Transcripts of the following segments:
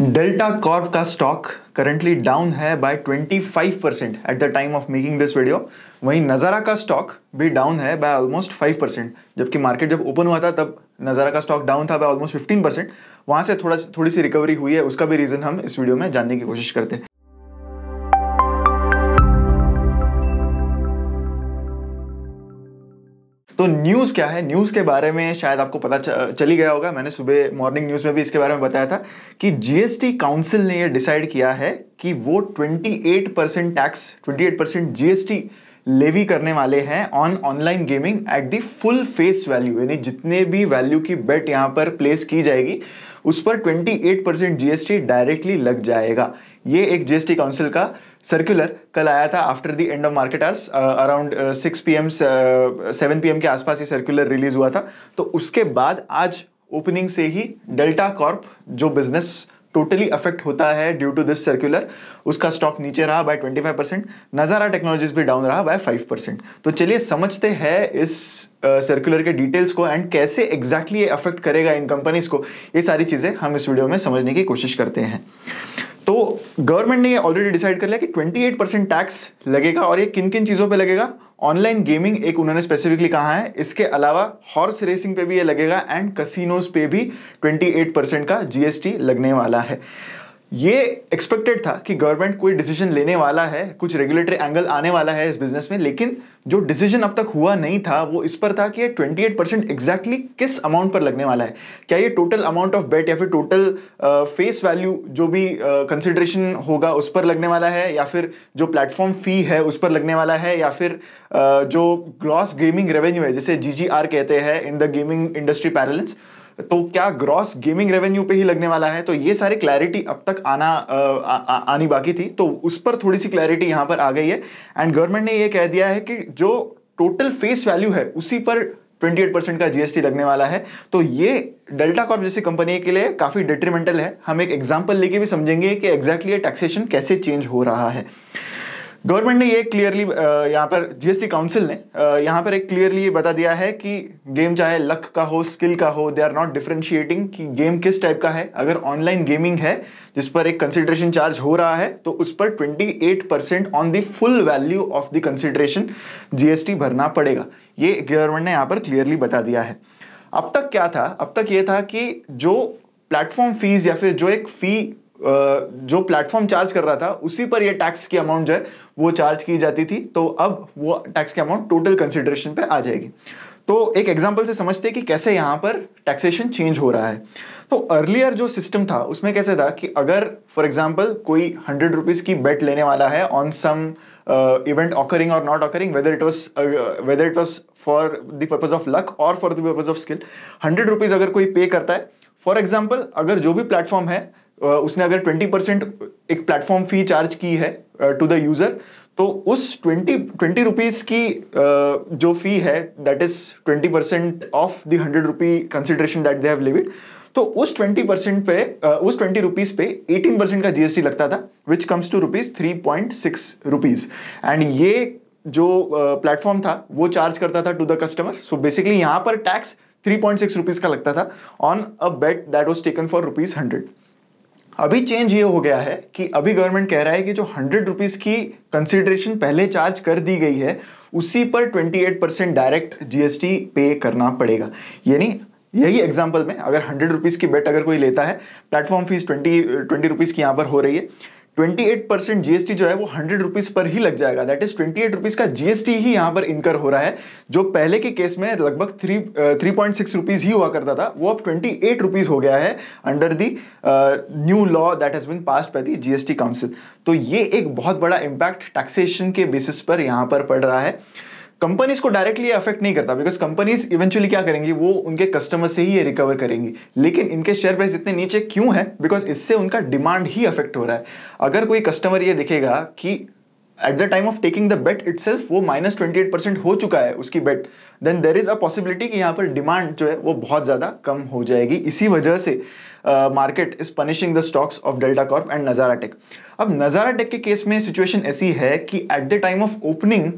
delta Corp का stock currently down है by 25 percent at the time of making this video वहीं नज़ारा का stock भी डाउन है बाय ऑलमोस्ट 5 परसेंट जबकि मार्केट जब ओपन हुआ था तब नज़ारा का स्टॉक डाउन था बाय ऑलमोस्ट 15 परसेंट वहाँ से थोड़ा थोड़ी सी रिकवरी हुई है उसका भी रीज़न हम इस वीडियो में जानने की कोशिश करते हैं तो न्यूज़ क्या है न्यूज़ के बारे में शायद आपको पता चली गया होगा मैंने सुबह मॉर्निंग न्यूज़ में भी इसके बारे में बताया था कि जीएसटी काउंसिल ने यह डिसाइड किया है कि वो 28 percent tax 28 percent GST levy करने वाले हैं on online gaming at the full face value यानी जितने भी वैल्यू की बेट यहाँ पर प्लेस की जाएगी उस पर 28 परसेंट जीएसटी डायरेक्टली लग जाएगा ये एक जीएसटी काउंसिल का सर्कुलर कल आया था after the end of market hours around six P M seven P M के आसपास ये सर्कुलर रिलीज हुआ था तो उसके बाद आज ओपनिंग से ही डेल्टा कॉर्प जो बिजनेस टोटली अफेक्ट होता है ड्यू टू दिस सर्कुलर उसका स्टॉक नीचे रहा बाय 25 परसेंट नज़ारा टेक्नोलॉजीज भी डाउन रहा बाय 5 परसेंट तो चलिए समझते हैं इस सर्कुलर uh, के डिटेल्स को एंड कैसे एग्जैक्टली exactly ये अफेक्ट करेगा इन कंपनीज को ये सारी चीज़ें हम इस वीडियो में समझने की कोशिश करते हैं तो गवर्नमेंट ने ऑलरेडी डिसाइड कर लिया कि 28 परसेंट टैक्स लगेगा और ये किन किन चीज़ों पे लगेगा ऑनलाइन गेमिंग एक उन्होंने स्पेसिफिकली कहा है इसके अलावा हॉर्स रेसिंग पे भी ये लगेगा एंड कसिनोज पे भी 28 परसेंट का जीएसटी लगने वाला है ये एक्सपेक्टेड था कि गवर्नमेंट कोई डिसीजन लेने वाला है कुछ रेगुलेटरी एंगल आने वाला है इस बिजनेस में लेकिन जो डिसीजन अब तक हुआ नहीं था वो इस पर था कि ये 28 परसेंट एग्जैक्टली किस अमाउंट पर लगने वाला है क्या ये टोटल अमाउंट ऑफ बेट या फिर टोटल फेस वैल्यू जो भी कंसिडरेशन uh, होगा उस पर लगने वाला है या फिर जो प्लेटफॉर्म फी है उस पर लगने वाला है या फिर uh, जो ग्रॉस गेमिंग रेवेन्यू है जिसे जी कहते हैं in the gaming industry parlance तो क्या ग्रॉस गेमिंग रेवेन्यू पे ही लगने वाला है तो ये सारी क्लैरिटी अब तक आना आ, आ, आ, आनी बाकी थी तो उस पर थोड़ी सी क्लैरिटी यहां पर आ गई है एंड गवर्नमेंट ने ये कह दिया है कि जो टोटल फेस वैल्यू है उसी पर 28 परसेंट का जीएसटी लगने वाला है तो ये डेल्टा कॉर्प जैसी कंपनी के लिए काफ़ी डिट्रीमेंटल है हम एक एग्जाम्पल लेके भी समझेंगे कि एग्जैक्टली exactly ये टैक्सेशन कैसे चेंज हो रहा है गवर्नमेंट ने ये क्लियरली यहाँ पर जीएसटी काउंसिल ने यहाँ पर एक क्लियरली ये बता दिया है कि गेम चाहे लक का हो स्किल का हो दे आर नॉट डिफ्रेंशिएटिंग कि गेम किस टाइप का है अगर ऑनलाइन गेमिंग है जिस पर एक कंसिडरेशन चार्ज हो रहा है तो उस पर 28 percent on the full value of the consideration GST भरना पड़ेगा ये गवर्नमेंट ने यहाँ पर क्लियरली बता दिया है अब तक क्या था अब तक ये था कि जो प्लेटफॉर्म फीस या फिर जो एक फी जो प्लेटफॉर्म चार्ज कर रहा था उसी पर ये टैक्स की अमाउंट जो है वो चार्ज की जाती थी तो अब वो टैक्स की अमाउंट टोटल कंसिडरेशन पे आ जाएगी तो एक एग्जाम्पल से समझते हैं कि कैसे यहाँ पर टैक्सेशन चेंज हो रहा है तो अर्लियर जो सिस्टम था उसमें कैसे था कि अगर फॉर एग्जाम्पल कोई हंड्रेड रुपीज़ की बेट लेने वाला है ऑन सम इवेंट ऑकरिंग और not occurring whether it was whether it was for the purpose of luck और for the purpose of skill hundred rupees अगर कोई पे करता है फॉर एग्जाम्पल अगर जो भी प्लेटफॉर्म है उसने अगर 20 परसेंट एक प्लेटफॉर्म फी चार्ज की है टू द यूज़र तो उस 20 ट्वेंटी रुपीज़ की जो फी है that is 20 percent of the hundred rupee consideration that they have levied तो उस 20 परसेंट पे उस 20 रुपीज़ पे 18 परसेंट का जीएसटी लगता था which comes to rupees three point six rupees and ये जो प्लेटफॉर्म था वो चार्ज करता था to the customer so basically यहां पर tax three point six rupees का लगता था on a bet that was taken for rupees hundred अभी चेंज ये हो गया है कि अभी गवर्नमेंट कह रहा है कि जो हंड्रेड रुपीज़ की कंसिडरेशन पहले चार्ज कर दी गई है उसी पर 28 परसेंट डायरेक्ट जीएसटी पे करना पड़ेगा यानी यही एग्जाम्पल में अगर हंड्रेड रुपीज़ की बेट अगर कोई लेता है platform fees twenty twenty rupees की यहां पर हो रही है 28% जीएसटी जो है वो हंड्रेड रुपीज पर ही लग जाएगा that is twenty eight rupees का जीएसटी ही यहां पर इनकर हो रहा है जो पहले के केस में लगभग three three point six rupees ही हुआ करता था वो अब ट्वेंटी एट रुपीज हो गया है under the new law that has been passed by the GST council तो ये एक बहुत बड़ा इंपैक्ट टैक्सेशन के बेसिस पर यहां पर पड़ रहा है कंपनीज को डायरेक्टली अफेक्ट नहीं करता बिकॉज कंपनीज इवेंचुअली क्या करेंगी वो उनके कस्टमर से ही ये रिकवर करेंगी लेकिन इनके शेयर प्राइस इतने नीचे क्यों है बिकॉज इससे उनका डिमांड ही अफेक्ट हो रहा है अगर कोई कस्टमर ये देखेगा कि at the time of taking the bet it वो माइनस ट्वेंटी एट परसेंट हो चुका है उसकी bet then there is a possibility कि यहाँ पर डिमांड जो है वो बहुत ज़्यादा कम हो जाएगी इसी वजह से market is punishing the stocks of Delta Corp and Nazara tech अब नजारा टेक के केस में सिचुएशन ऐसी है कि at the time of opening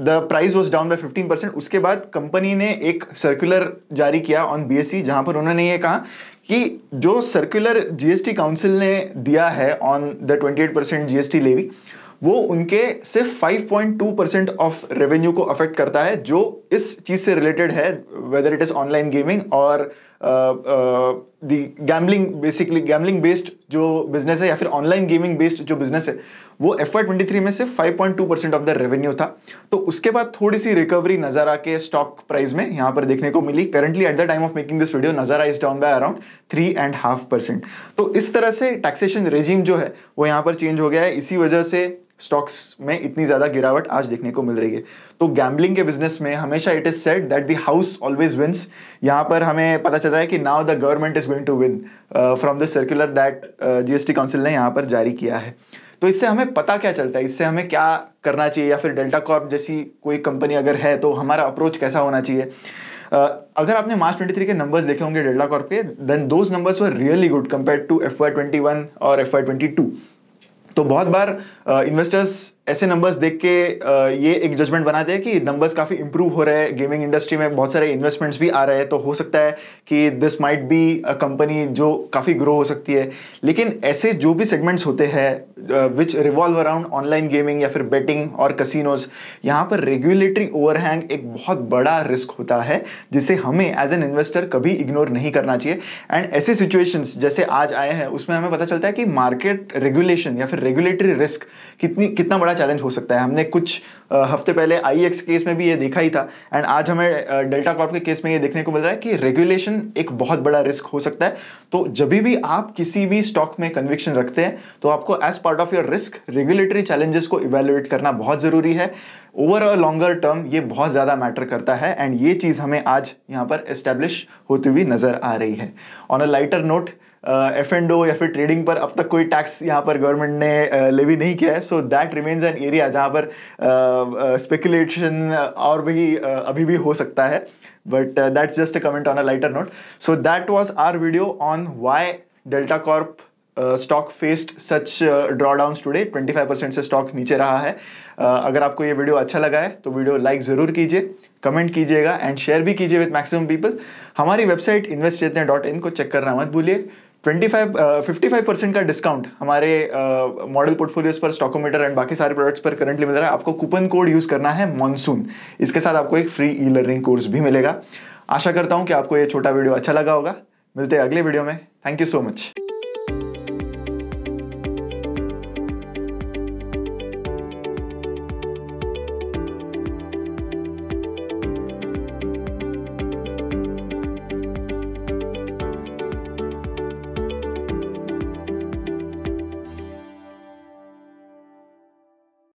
the price was down by fifteen percent उसके बाद कंपनी ने एक सर्कुलर जारी किया ऑन बी एस सी जहाँ पर उन्होंने ये कहा कि जो सर्कुलर जीएसटी काउंसिल ने दिया है on the twenty eight percent GST levy वो उनके सिर्फ 5.2 परसेंट ऑफ रेवेन्यू को अफेक्ट करता है जो इस चीज़ से रिलेटेड है whether it is online gaming और गैमलिंग बेसिकली गैमलिंग बेस्ड जो बिजनेस है या फिर ऑनलाइन गेमिंग बेस्ड जो बिजनेस है वो एफ आई ट्वेंटी थ्री में सिर्फ five point two percent of the revenue था तो उसके बाद थोड़ी सी रिकवरी नजारा के स्टॉक प्राइस में यहां पर देखने को मिली currently at the time of making this video Nazara is down by around three and half percent तो इस तरह से टैक्सेशन रेजिम जो है वो यहां पर चेंज हो गया है इसी वजह से स्टॉक्स में इतनी ज़्यादा गिरावट आज देखने को मिल रही है तो गैम्बलिंग के बिजनेस में हमेशा it is said that the house always wins यहाँ पर हमें पता चल रहा है कि now the government is going to win from the circular that GST council ने यहाँ पर जारी किया है तो इससे हमें पता क्या चलता है इससे हमें क्या करना चाहिए या फिर डेल्टा कॉर्प जैसी कोई कंपनी अगर है तो हमारा अप्रोच कैसा होना चाहिए uh, अगर आपने मार्च 23 के नंबर्स देखे होंगे डेल्टा कॉर्प के then those numbers were really good compare to F Y और एफ वाई तो बहुत बार इन्वेस्टर्स ऐसे नंबर्स देख के ये एक जजमेंट बनाते हैं कि नंबर्स काफ़ी इंप्रूव हो रहे हैं गेमिंग इंडस्ट्री में बहुत सारे इन्वेस्टमेंट्स भी आ रहे हैं तो हो सकता है कि this might be a company जो काफ़ी ग्रो हो सकती है लेकिन ऐसे जो भी सेगमेंट्स होते हैं which revolve around online gaming या फिर बेटिंग और कसिनोज यहाँ पर रेगुलेटरी ओवरहैंग एक बहुत बड़ा रिस्क होता है जिसे हमें एज एन इन्वेस्टर कभी इग्नोर नहीं करना चाहिए एंड ऐसे सिचुएशंस जैसे आज आए हैं उसमें हमें पता चलता है कि मार्केट रेगुलेशन या फिर रेगुलेटरी रिस्क कितनी कितना बड़ा चैलेंज हो सकता है हमने कुछ हफ्ते पहले आई केस e में भी ये देखा ही था एंड आज हमें डेल्टा कॉर्प के केस में ये देखने को मिल रहा है कि रेगुलेशन एक बहुत बड़ा रिस्क हो सकता है तो जब भी आप किसी भी स्टॉक में कन्विक्शन रखते हैं तो आपको as part of your risk regulatory challenges को इवेल्युएट करना बहुत ज़रूरी है ओवर अ लॉन्गर टर्म ये बहुत ज़्यादा मैटर करता है एंड ये चीज़ हमें आज यहाँ पर एस्टेब्लिश होती हुई नज़र आ रही है on a lighter note F and O या फिर ट्रेडिंग पर अब तक कोई टैक्स यहाँ पर गवर्नमेंट ने लेवी नहीं किया है so that remains an area जहाँ पर स्पेकुलेशन और भी अभी भी हो सकता है but that's just a comment on a lighter note so that was our video on why Delta Corp stock faced such draw such today twenty five percent से स्टॉक नीचे रहा है uh, अगर आपको ये वीडियो अच्छा लगा है तो वीडियो लाइक ज़रूर कीजिए कमेंट कीजिएगा एंड शेयर भी कीजिए विथ मैक्सिमम पीपल हमारी वेबसाइट इन्वेस्ट डॉट इन को चेक करना मत भूलिए twenty five fifty five percent का डिस्काउंट हमारे मॉडल uh, पोर्टफोलियोज पर स्टॉकोमीटर एंड बाकी सारे प्रोडक्ट्स पर करंटली मिल रहा है आपको कूपन कोड यूज़ करना है मॉनसून इसके साथ आपको एक फ्री ई लर्निंग कोर्स भी मिलेगा आशा करता हूँ कि आपको ये छोटा वीडियो अच्छा लगा होगा मिलते हैं अगले वीडियो में थैंक यू सो मच